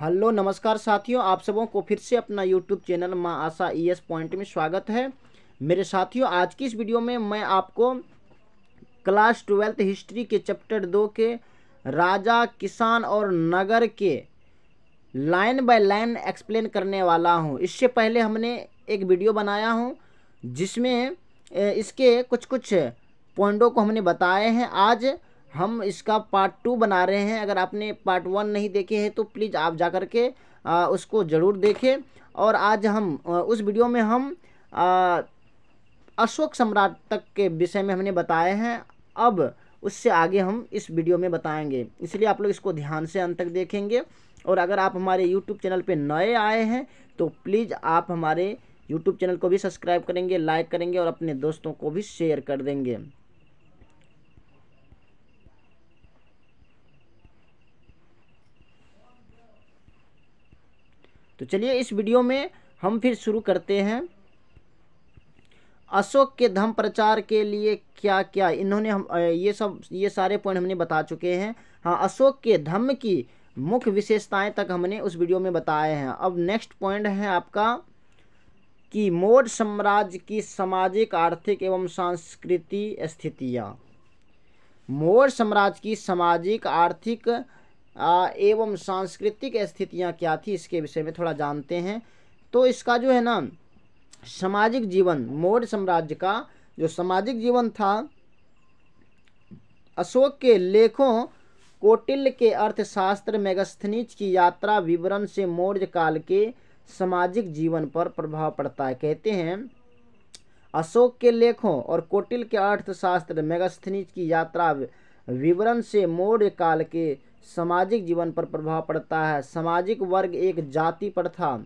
Hello नमस्कार साथियों आप सबों को फिर से अपना यूट्यूब चैनल माँ आशा ई एस पॉइंट में स्वागत है मेरे साथियों आज की इस वीडियो में मैं आपको क्लास ट्वेल्थ हिस्ट्री के चैप्टर दो के राजा किसान और नगर के लाइन बाय लाइन एक्सप्लेन करने वाला हूँ इससे पहले हमने एक वीडियो बनाया हूँ जिसमें इसके कुछ कुछ पॉइंटों को हमने बताए हैं आज हम इसका पार्ट टू बना रहे हैं अगर आपने पार्ट वन नहीं देखे हैं तो प्लीज़ आप जा करके के आ, उसको ज़रूर देखें और आज हम आ, उस वीडियो में हम आ, अशोक सम्राट तक के विषय में हमने बताए हैं अब उससे आगे हम इस वीडियो में बताएंगे इसलिए आप लोग इसको ध्यान से अंत तक देखेंगे और अगर आप हमारे यूट्यूब चैनल पे नए आए हैं तो प्लीज़ आप हमारे यूट्यूब चैनल को भी सब्सक्राइब करेंगे लाइक करेंगे और अपने दोस्तों को भी शेयर कर देंगे तो चलिए इस वीडियो में हम फिर शुरू करते हैं अशोक के धम प्रचार के लिए क्या क्या इन्होंने हम ये सब ये सारे पॉइंट हमने बता चुके हैं हाँ अशोक के धर्म की मुख्य विशेषताएं तक हमने उस वीडियो में बताए हैं अब नेक्स्ट पॉइंट है आपका कि मौर्य साम्राज्य की सामाजिक आर्थिक एवं सांस्कृतिक स्थितियाँ मौर्य साम्राज्य की सामाजिक आर्थिक एवं सांस्कृतिक स्थितियाँ क्या थी इसके विषय में थोड़ा जानते हैं तो इसका जो है ना सामाजिक जीवन मौर्य साम्राज्य का जो सामाजिक जीवन था अशोक के लेखों कोटिल्य के अर्थशास्त्र मेगस्थनीज की यात्रा विवरण से मौर्य काल के सामाजिक जीवन पर प्रभाव पड़ता है कहते हैं अशोक के लेखों और कोटिल के अर्थशास्त्र मेगस्थनीज की यात्रा विवरण से मौर्य काल के सामाजिक जीवन पर प्रभाव पड़ता है सामाजिक वर्ग एक जाति पर था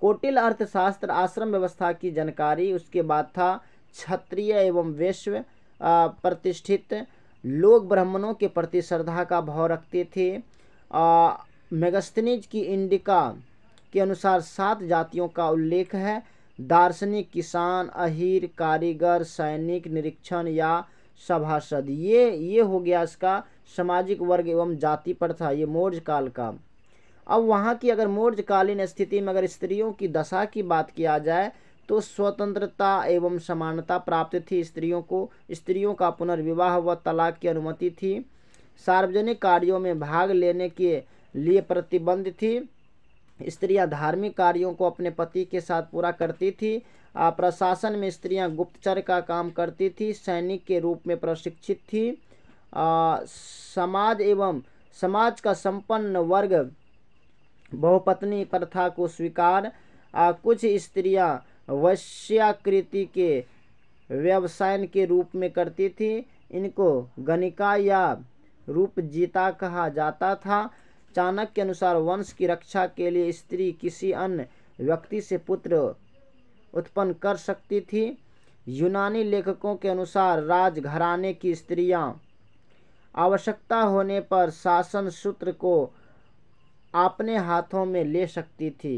कोटिल अर्थशास्त्र आश्रम व्यवस्था की जानकारी उसके बाद था क्षत्रिय एवं वैश्व प्रतिष्ठित लोग ब्राह्मणों के प्रति श्रद्धा का भाव रखते थे मेगस्तनीज की इंडिका के अनुसार सात जातियों का उल्लेख है दार्शनिक किसान अहीर कारीगर सैनिक निरीक्षण या सभासद ये ये हो गया इसका सामाजिक वर्ग एवं जाति पर था ये मौर्य काल का अब वहाँ की अगर मौर्यकालीन स्थिति में अगर स्त्रियों की दशा की बात किया जाए तो स्वतंत्रता एवं समानता प्राप्त थी स्त्रियों को स्त्रियों का पुनर्विवाह व तलाक की अनुमति थी सार्वजनिक कार्यों में भाग लेने के लिए प्रतिबंध थी स्त्रियां धार्मिक कार्यों को अपने पति के साथ पूरा करती थी प्रशासन में स्त्रियां गुप्तचर का काम करती थी सैनिक के रूप में प्रशिक्षित थी समाज एवं समाज का संपन्न वर्ग बहुपत्नी प्रथा को स्वीकार आ कुछ स्त्रियां वैश्याकृति के व्यवसायन के रूप में करती थी इनको गणिका या रूप जीता कहा जाता था चाणक्य के अनुसार वंश की रक्षा के लिए स्त्री किसी अन्य व्यक्ति से पुत्र उत्पन्न कर सकती थी यूनानी लेखकों के अनुसार राजघराने की स्त्रियां आवश्यकता होने पर शासन सूत्र को अपने हाथों में ले सकती थी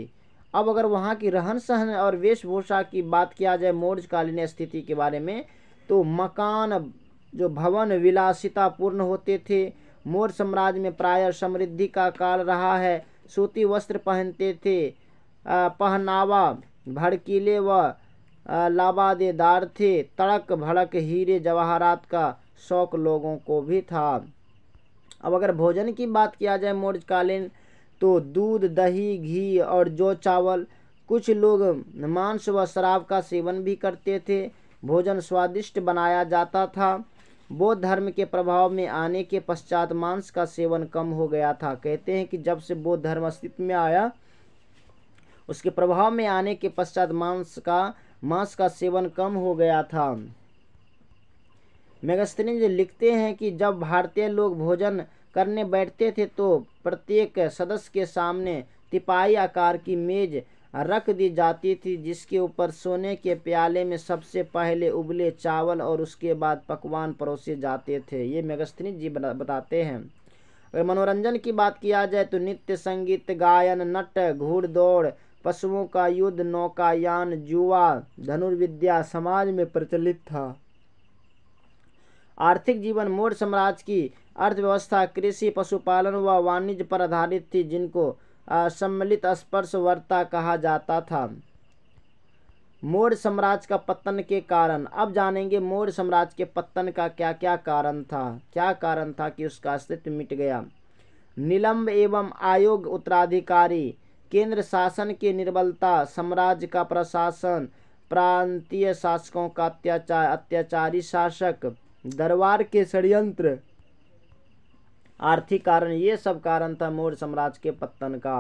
अब अगर वहाँ की रहन सहन और वेशभूषा की बात किया जाए मौर्यकालीन स्थिति के बारे में तो मकान जो भवन पूर्ण होते थे मौर्य साम्राज्य में प्राय समृद्धि का काल रहा है सूती वस्त्र पहनते थे पहनावा भड़कीले व लाबादेदार थे तड़क भड़क हीरे जवाहरात का शौक लोगों को भी था अब अगर भोजन की बात किया जाए मौर्यकालीन तो दूध दही घी और जो चावल कुछ लोग मांस व शराब का सेवन भी करते थे भोजन स्वादिष्ट बनाया जाता था बौद्ध धर्म के प्रभाव में आने के पश्चात मांस का सेवन कम हो गया था कहते हैं कि जब से बौद्ध धर्म अस्तित्व में आया उसके प्रभाव में आने के पश्चात मांस का मांस का सेवन कम हो गया था मेगस्तिन लिखते हैं कि जब भारतीय लोग भोजन करने बैठते थे तो प्रत्येक सदस्य के सामने तिपाही आकार की मेज़ रख दी जाती थी जिसके ऊपर सोने के प्याले में सबसे पहले उबले चावल और उसके बाद पकवान परोसे जाते थे ये मेगस्थनी जी बताते हैं अगर मनोरंजन की बात किया जाए तो नित्य संगीत गायन नट घूड़ दौड़ पशुओं का युद्ध नौकायान जुआ धनुर्विद्या समाज में प्रचलित था आर्थिक जीवन मौर्य साम्राज्य की अर्थव्यवस्था कृषि पशुपालन व वाणिज्य पर आधारित थी जिनको सम्मिलित स्पर्शवर्ता कहा जाता था मौर्य साम्राज्य का पतन के कारण अब जानेंगे मौर्य साम्राज्य के पतन का क्या क्या कारण था क्या कारण था कि उसका अस्तित्व मिट गया निलंब एवं आयोग उत्तराधिकारी केंद्र शासन की निर्बलता साम्राज्य का प्रशासन प्रांतीय शासकों का अत्याचार अत्याचारी शासक दरबार के षडयंत्र आर्थिक कारण ये सब कारण था मौर्य साम्राज्य के पतन का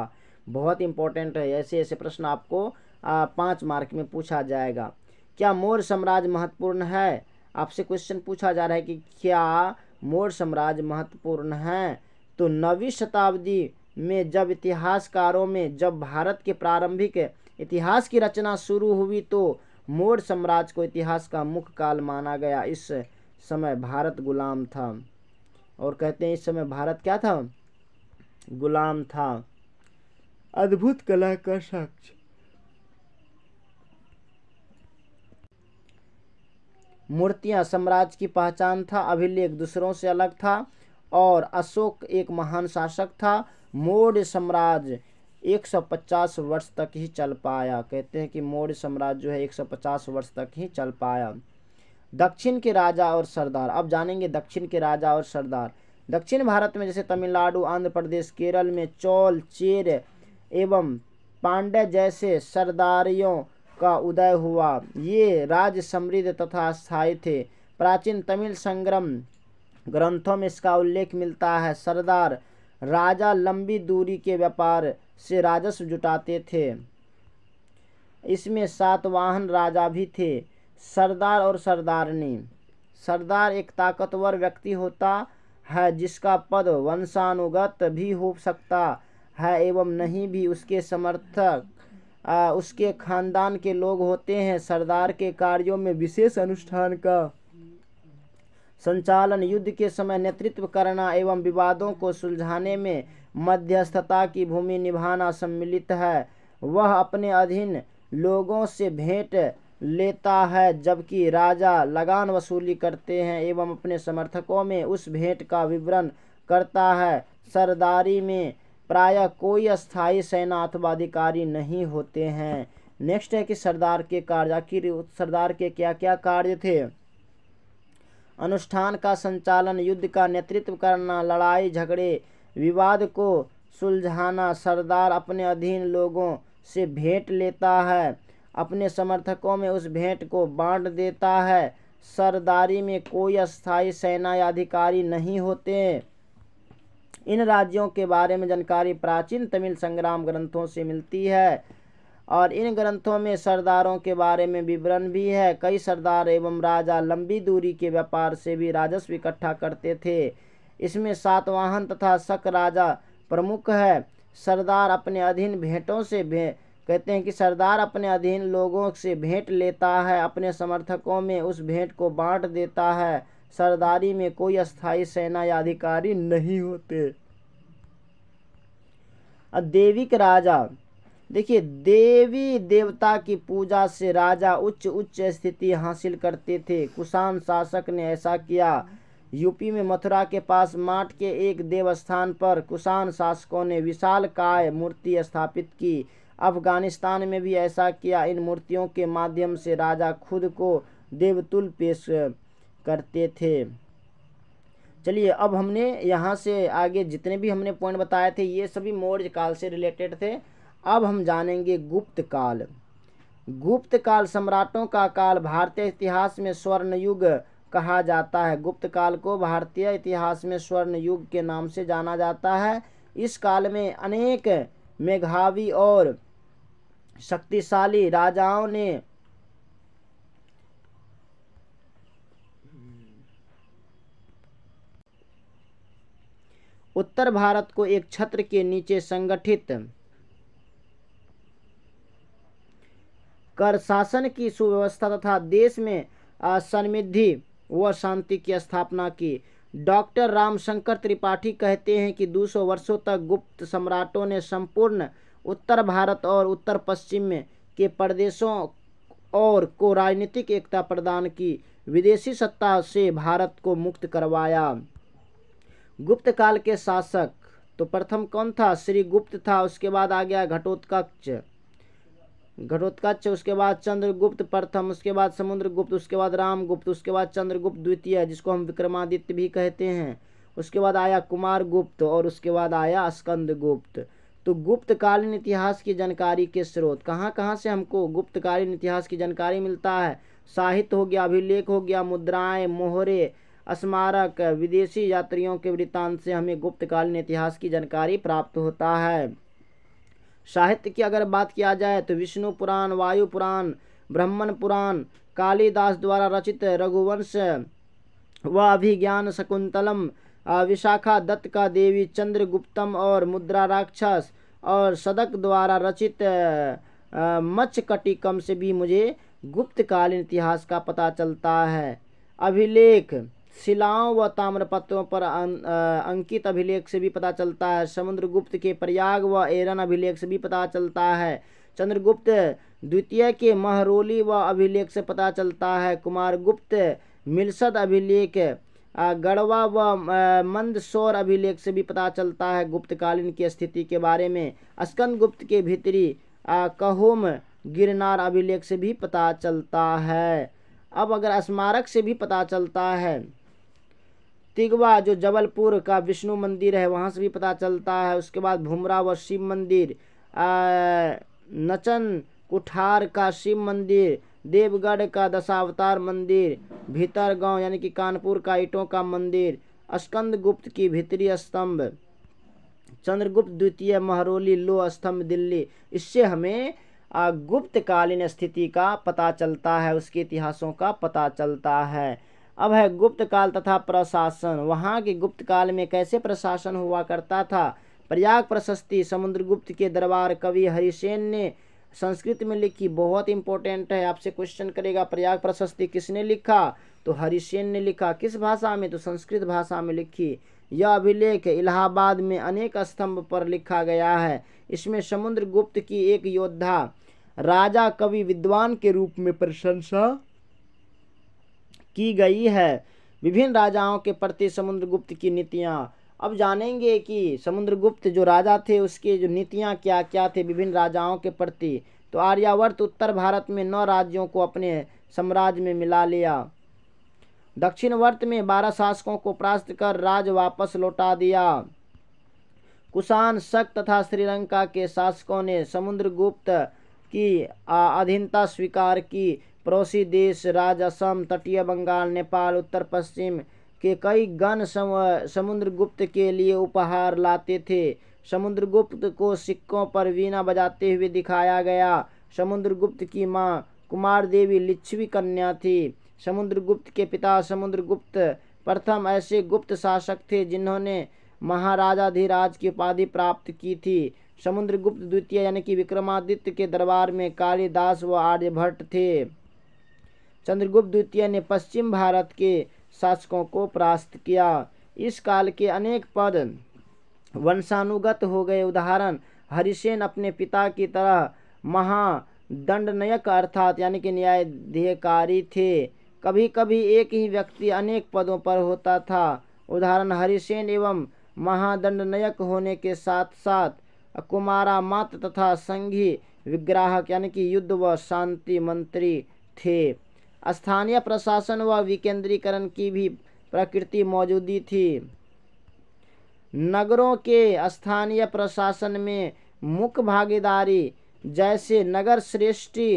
बहुत इंपॉर्टेंट है ऐसे ऐसे प्रश्न आपको पाँच मार्क में पूछा जाएगा क्या मौर्य साम्राज्य महत्वपूर्ण है आपसे क्वेश्चन पूछा जा रहा है कि क्या मौर्य साम्राज्य महत्वपूर्ण है तो नवी शताब्दी में जब इतिहासकारों में जब भारत के प्रारंभिक इतिहास की रचना शुरू हुई तो मौर्य साम्राज्य को इतिहास का मुख्य काल माना गया इस समय भारत गुलाम था और कहते हैं इस समय भारत क्या था गुलाम था अद्भुत कला का साक्ष्य मूर्तियां साम्राज्य की पहचान था अभिलेख दूसरों से अलग था और अशोक एक महान शासक था मौर्य साम्राज्य 150 वर्ष तक ही चल पाया कहते हैं कि मौर्य साम्राज्य जो है 150 वर्ष तक ही चल पाया दक्षिण के राजा और सरदार अब जानेंगे दक्षिण के राजा और सरदार दक्षिण भारत में जैसे तमिलनाडु आंध्र प्रदेश केरल में चौल चेर एवं पांडे जैसे सरदारियों का उदय हुआ ये राज समृद्ध तथा स्थायी थे प्राचीन तमिल संग्रम ग्रंथों में इसका उल्लेख मिलता है सरदार राजा लंबी दूरी के व्यापार से राजस्व जुटाते थे इसमें सातवाहन राजा भी थे सरदार और सरदारनी सरदार एक ताकतवर व्यक्ति होता है जिसका पद वंशानुगत भी हो सकता है एवं नहीं भी उसके समर्थक उसके खानदान के लोग होते हैं सरदार के कार्यों में विशेष अनुष्ठान का संचालन युद्ध के समय नेतृत्व करना एवं विवादों को सुलझाने में मध्यस्थता की भूमि निभाना सम्मिलित है वह अपने अधीन लोगों से भेंट लेता है जबकि राजा लगान वसूली करते हैं एवं अपने समर्थकों में उस भेंट का विवरण करता है सरदारी में प्रायः कोई अस्थाई सेना अथवा अधिकारी नहीं होते हैं नेक्स्ट है कि सरदार के कार्य आखिर सरदार के क्या क्या कार्य थे अनुष्ठान का संचालन युद्ध का नेतृत्व करना लड़ाई झगड़े विवाद को सुलझाना सरदार अपने अधीन लोगों से भेंट लेता है अपने समर्थकों में उस भेंट को बांट देता है सरदारी में कोई अस्थायी सेना या अधिकारी नहीं होते इन राज्यों के बारे में जानकारी प्राचीन तमिल संग्राम ग्रंथों से मिलती है और इन ग्रंथों में सरदारों के बारे में विवरण भी है कई सरदार एवं राजा लंबी दूरी के व्यापार से भी राजस्व इकट्ठा करते थे इसमें सातवाहन तथा शक राजा प्रमुख है सरदार अपने अधीन भेंटों से भे, कहते हैं कि सरदार अपने अधीन लोगों से भेंट लेता है अपने समर्थकों में उस भेंट को बांट देता है सरदारी में कोई अस्थाई सेना या अधिकारी नहीं होते देविक राजा देखिए देवी देवता की पूजा से राजा उच्च उच्च स्थिति हासिल करते थे कुषाण शासक ने ऐसा किया यूपी में मथुरा के पास माट के एक देवस्थान पर कुषाण शासकों ने विशाल काय मूर्ति स्थापित की अफगानिस्तान में भी ऐसा किया इन मूर्तियों के माध्यम से राजा खुद को देवतुल पेश करते थे चलिए अब हमने यहाँ से आगे जितने भी हमने पॉइंट बताए थे ये सभी मौर्य काल से रिलेटेड थे अब हम जानेंगे गुप्त काल गुप्त काल सम्राटों का काल भारतीय इतिहास में स्वर्ण युग कहा जाता है गुप्त काल को भारतीय इतिहास में स्वर्ण युग के नाम से जाना जाता है इस काल में अनेक मेघावी और शक्तिशाली राजाओं ने उत्तर भारत को एक छत्र के नीचे संगठित कर शासन की सुव्यवस्था तथा देश में समृद्धि व शांति की स्थापना की डॉक्टर रामशंकर त्रिपाठी कहते हैं कि 200 वर्षों तक गुप्त सम्राटों ने संपूर्ण उत्तर भारत और उत्तर पश्चिम में के प्रदेशों और को राजनीतिक एकता प्रदान की विदेशी सत्ता से भारत को मुक्त करवाया गुप्त काल के शासक तो प्रथम कौन था श्री गुप्त था उसके बाद आ गया घटोत्कच घटोत्कच उसके बाद चंद्रगुप्त प्रथम उसके बाद समुद्रगुप्त उसके बाद रामगुप्त उसके बाद चंद्रगुप्त द्वितीय जिसको हम विक्रमादित्य भी कहते हैं उसके बाद आया कुमार गुप्त और उसके बाद आया स्कंद गुप्त तो गुप्तकालीन इतिहास की जानकारी के स्रोत कहाँ कहाँ से हमको गुप्तकालीन इतिहास की जानकारी मिलता है साहित्य हो गया अभिलेख हो गया मुद्राएं मोहरे स्मारक विदेशी यात्रियों के वृत्तांत से हमें गुप्तकालीन इतिहास की जानकारी प्राप्त होता है साहित्य की अगर बात किया जाए तो विष्णु पुराण वायु पुराण ब्रह्मण पुराण कालिदास द्वारा रचित रघुवंश व अभिज्ञान शकुंतलम विशाखा दत्त का देवी चंद्रगुप्तम और मुद्रा राक्षस और सदक द्वारा रचित मच्छकटिकम से भी मुझे गुप्तकालीन इतिहास का पता चलता है अभिलेख शिलाओं व ताम्रपत्रों पर अं, अंकित अभिलेख से भी पता चलता है समुद्रगुप्त के प्रयाग व एरन अभिलेख से भी पता चलता है चंद्रगुप्त द्वितीय के महरोली व अभिलेख से पता चलता है कुमारगुप्त मिलसद अभिलेख गढ़वा व मंदसौर अभिलेख से भी पता चलता है गुप्तकालीन की स्थिति के बारे में स्कंद गुप्त के भीतरी कहोम गिरनार अभिलेख से भी पता चलता है अब अगर स्मारक से भी पता चलता है तिगवा जो जबलपुर का विष्णु मंदिर है वहाँ से भी पता चलता है उसके बाद भूमरा व शिव मंदिर नचन कुठार का शिव मंदिर देवगढ़ का दशावतार मंदिर भीतर गांव यानी कि कानपुर का ईटों का मंदिर स्कंद गुप्त की भीतरी स्तंभ चंद्रगुप्त द्वितीय महरौली लो स्तंभ दिल्ली इससे हमें गुप्तकालीन स्थिति का पता चलता है उसके इतिहासों का पता चलता है अब है गुप्त काल तथा प्रशासन वहाँ के गुप्त काल में कैसे प्रशासन हुआ करता था प्रयाग प्रशस्ति समुद्रगुप्त के दरबार कवि हरिसेन ने संस्कृत में लिखी बहुत इंपॉर्टेंट है आपसे क्वेश्चन करेगा प्रयाग प्रशस्ति किसने लिखा तो हरिसेन ने लिखा किस भाषा में तो संस्कृत भाषा में लिखी यह अभिलेख इलाहाबाद में अनेक स्तंभ पर लिखा गया है इसमें समुद्र गुप्त की एक योद्धा राजा कवि विद्वान के रूप में प्रशंसा की गई है विभिन्न राजाओं के प्रति समुद्रगुप्त की नीतियाँ अब जानेंगे कि समुद्रगुप्त जो राजा थे उसके जो नीतियाँ क्या क्या थे विभिन्न राजाओं के प्रति तो आर्यावर्त उत्तर भारत में नौ राज्यों को अपने साम्राज्य में मिला लिया दक्षिणवर्त में बारह शासकों को परास्त कर राज वापस लौटा दिया कुषाण शक तथा श्रीलंका के शासकों ने समुद्रगुप्त की अधीनता स्वीकार की पड़ोसी देश राज असम तटीय बंगाल नेपाल उत्तर पश्चिम के कई गण सम, समुद्रगुप्त के लिए उपहार लाते थे समुद्रगुप्त को सिक्कों पर वीणा बजाते हुए दिखाया गया समुद्रगुप्त की माँ कुमार देवी लिच्छवी कन्या थी समुद्रगुप्त के पिता समुद्रगुप्त प्रथम ऐसे गुप्त शासक थे जिन्होंने महाराजाधिराज की उपाधि प्राप्त की थी समुद्रगुप्त द्वितीय यानी कि विक्रमादित्य के दरबार में कालिदास व आर्यभट्ट थे चंद्रगुप्त द्वितीय ने पश्चिम भारत के शासकों को परास्त किया इस काल के अनेक पद वंशानुगत हो गए उदाहरण हरिसेन अपने पिता की तरह महादंडनयक अर्थात यानी कि न्यायाधिकारी थे कभी कभी एक ही व्यक्ति अनेक पदों पर होता था उदाहरण हरिसेन एवं महादंडनयक होने के साथ साथ कुमारा मात तथा संघी विग्राहक यानी कि युद्ध व शांति मंत्री थे स्थानीय प्रशासन व विकेंद्रीकरण की भी प्रकृति मौजूदी थी नगरों के स्थानीय प्रशासन में मुख्य भागीदारी जैसे नगर श्रेष्ठी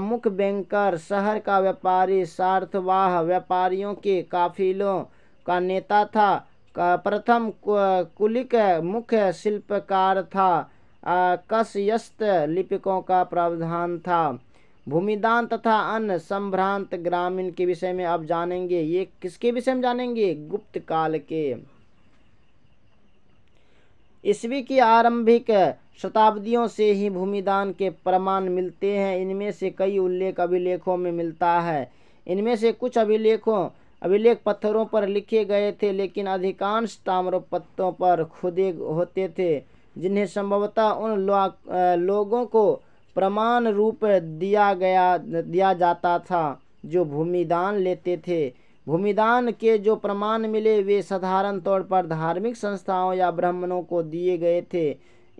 मुख्य बैंकर शहर का व्यापारी सार्थवाह व्यापारियों के काफिलों का नेता था प्रथम कुलिक मुख्य शिल्पकार था कसयस्त लिपिकों का प्रावधान था भूमिदान तथा अन्य संभ्रांत ग्रामीण के विषय में अब जानेंगे ये किसके विषय में जानेंगे गुप्त काल के ईस्वी की आरंभिक शताब्दियों से ही भूमिदान के प्रमाण मिलते हैं इनमें से कई उल्लेख अभिलेखों में मिलता है इनमें से कुछ अभिलेखों अभिलेख पत्थरों पर लिखे गए थे लेकिन अधिकांश ताम्रपत्तों पर खुदे होते थे जिन्हें संभवतः उन लोगों को प्रमाण रूप दिया गया दिया जाता था जो भूमिदान लेते थे भूमिदान के जो प्रमाण मिले वे साधारण तौर पर धार्मिक संस्थाओं या ब्राह्मणों को दिए गए थे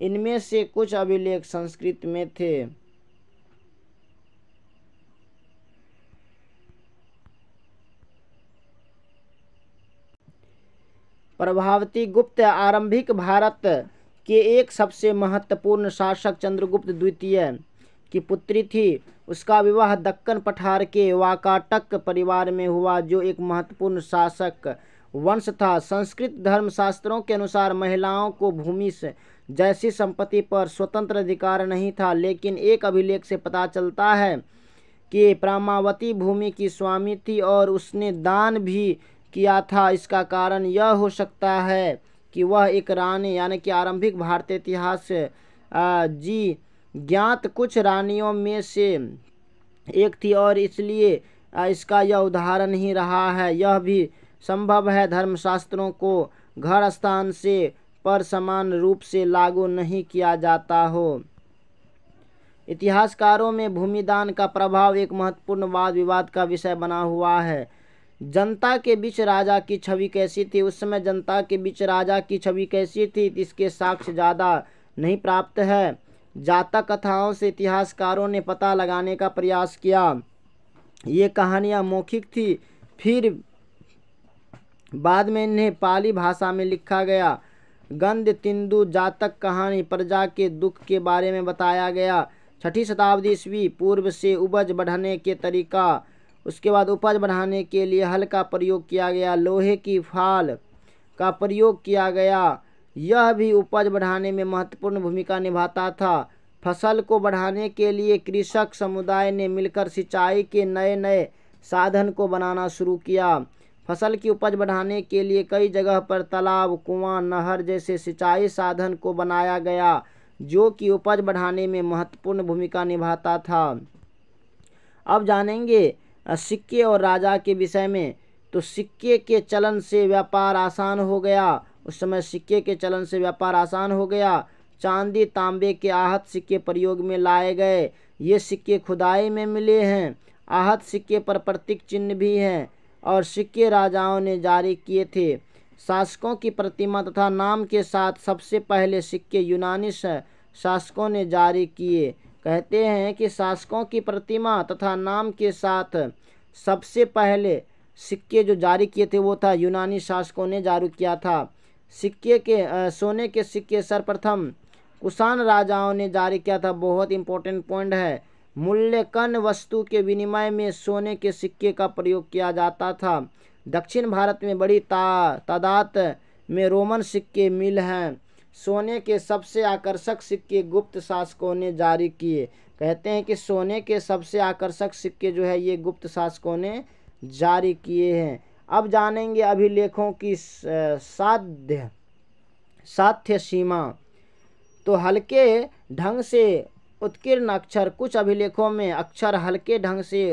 इनमें से कुछ अभिलेख संस्कृत में थे प्रभावती गुप्त आरंभिक भारत के एक सबसे महत्वपूर्ण शासक चंद्रगुप्त द्वितीय की पुत्री थी उसका विवाह दक्कन पठार के वाकाटक परिवार में हुआ जो एक महत्वपूर्ण शासक वंश था संस्कृत धर्मशास्त्रों के अनुसार महिलाओं को भूमि जैसी संपत्ति पर स्वतंत्र अधिकार नहीं था लेकिन एक अभिलेख से पता चलता है कि प्रामावती भूमि की स्वामी थी और उसने दान भी किया था इसका कारण यह हो सकता है कि वह एक रानी यानी कि आरंभिक भारतीय इतिहास जी ज्ञात कुछ रानियों में से एक थी और इसलिए इसका यह उदाहरण ही रहा है यह भी संभव है धर्मशास्त्रों को घर स्थान से पर समान रूप से लागू नहीं किया जाता हो इतिहासकारों में भूमिदान का प्रभाव एक महत्वपूर्ण वाद विवाद का विषय बना हुआ है जनता के बीच राजा की छवि कैसी थी उस समय जनता के बीच राजा की छवि कैसी थी इसके साक्ष्य ज़्यादा नहीं प्राप्त है जातक कथाओं से इतिहासकारों ने पता लगाने का प्रयास किया ये कहानियाँ मौखिक थी फिर बाद में इन्हें पाली भाषा में लिखा गया गंध तिंदु जातक कहानी प्रजा के दुख के बारे में बताया गया छठी शताब्दी ईस्वी पूर्व से उपज बढ़ने के तरीका उसके बाद उपज बढ़ाने के लिए हल का प्रयोग किया गया लोहे की फाल का प्रयोग किया गया यह भी उपज बढ़ाने में महत्वपूर्ण भूमिका निभाता था फसल को बढ़ाने के लिए कृषक समुदाय ने मिलकर सिंचाई के नए नए साधन को बनाना शुरू किया फसल की उपज बढ़ाने के लिए कई जगह पर तालाब कुआं नहर जैसे सिंचाई साधन को बनाया गया जो कि उपज बढ़ाने में महत्वपूर्ण भूमिका निभाता था अब जानेंगे सिक्के और राजा के विषय में तो सिक्के के चलन से व्यापार आसान हो गया उस समय सिक्के के चलन से व्यापार आसान हो गया चांदी तांबे के आहत सिक्के प्रयोग में लाए गए ये सिक्के खुदाई में मिले हैं आहत सिक्के पर प्रतीक चिन्ह भी हैं और सिक्के राजाओं ने जारी किए थे शासकों की प्रतिमा तथा नाम के साथ सबसे पहले सिक्के यूनानी शासकों ने जारी किए कहते हैं कि शासकों की प्रतिमा तथा नाम के साथ सबसे पहले सिक्के जो जारी किए थे वो था यूनानी शासकों ने जारी किया था सिक्के के आ, सोने के सिक्के सर्वप्रथम कुषाण राजाओं ने जारी किया था बहुत इंपॉर्टेंट पॉइंट है मूल्यकन वस्तु के विनिमय में सोने के सिक्के का प्रयोग किया जाता था दक्षिण भारत में बड़ी ता तादाद में रोमन सिक्के मिल हैं सोने के सबसे आकर्षक सिक्के गुप्त शासकों ने जारी किए कहते हैं कि सोने के सबसे आकर्षक सिक्के जो है ये गुप्त शासकों ने जारी किए हैं अब जानेंगे अभिलेखों की साध्य साध्य सीमा तो हल्के ढंग से उत्कीर्ण अक्षर कुछ अभिलेखों में अक्षर हल्के ढंग से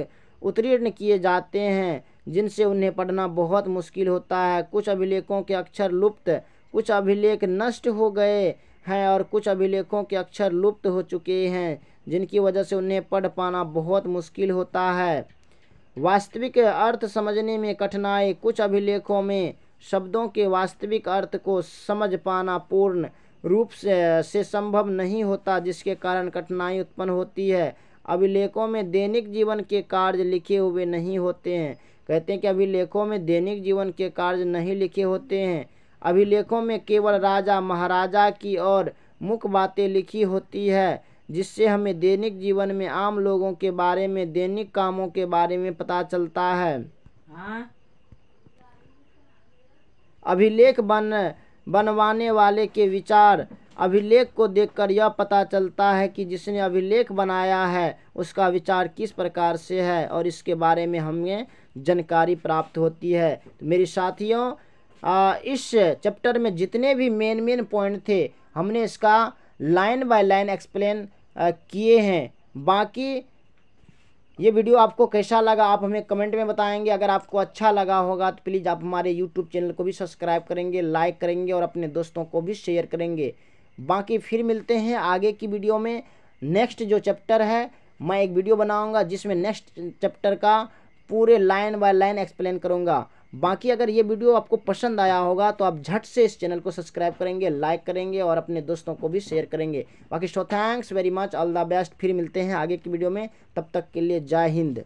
उत्तीर्ण किए जाते हैं जिनसे उन्हें पढ़ना बहुत मुश्किल होता है कुछ अभिलेखों के अक्षर लुप्त कुछ अभिलेख नष्ट हो गए हैं और कुछ अभिलेखों के अक्षर लुप्त हो चुके हैं जिनकी वजह से उन्हें पढ़ पाना बहुत मुश्किल होता है वास्तविक अर्थ समझने में कठिनाई कुछ अभिलेखों में शब्दों के वास्तविक अर्थ को समझ पाना पूर्ण रूप से, से संभव नहीं होता जिसके कारण कठिनाई उत्पन्न होती है अभिलेखों में दैनिक जीवन के कार्य लिखे हुए नहीं होते हैं कहते हैं कि अभिलेखों में दैनिक जीवन के कार्य नहीं लिखे होते हैं अभिलेखों में केवल राजा महाराजा की और मुख्य बातें लिखी होती है जिससे हमें दैनिक जीवन में आम लोगों के बारे में दैनिक कामों के बारे में पता चलता है हाँ। अभिलेख बन बनवाने वाले के विचार अभिलेख को देखकर यह पता चलता है कि जिसने अभिलेख बनाया है उसका विचार किस प्रकार से है और इसके बारे में हमें जानकारी प्राप्त होती है तो मेरे साथियों इस चैप्टर में जितने भी मेन मेन पॉइंट थे हमने इसका लाइन बाय लाइन एक्सप्लेन किए हैं बाकी ये वीडियो आपको कैसा लगा आप हमें कमेंट में बताएंगे अगर आपको अच्छा लगा होगा तो प्लीज़ आप हमारे यूट्यूब चैनल को भी सब्सक्राइब करेंगे लाइक करेंगे और अपने दोस्तों को भी शेयर करेंगे बाकी फिर मिलते हैं आगे की वीडियो में नेक्स्ट जो चैप्टर है मैं एक वीडियो बनाऊंगा जिसमें नेक्स्ट चैप्टर का पूरे लाइन बाय लाइन एक्सप्लेन करूँगा बाकी अगर ये वीडियो आपको पसंद आया होगा तो आप झट से इस चैनल को सब्सक्राइब करेंगे लाइक करेंगे और अपने दोस्तों को भी शेयर करेंगे बाकी so thanks very much all the best फिर मिलते हैं आगे की वीडियो में तब तक के लिए जय हिंद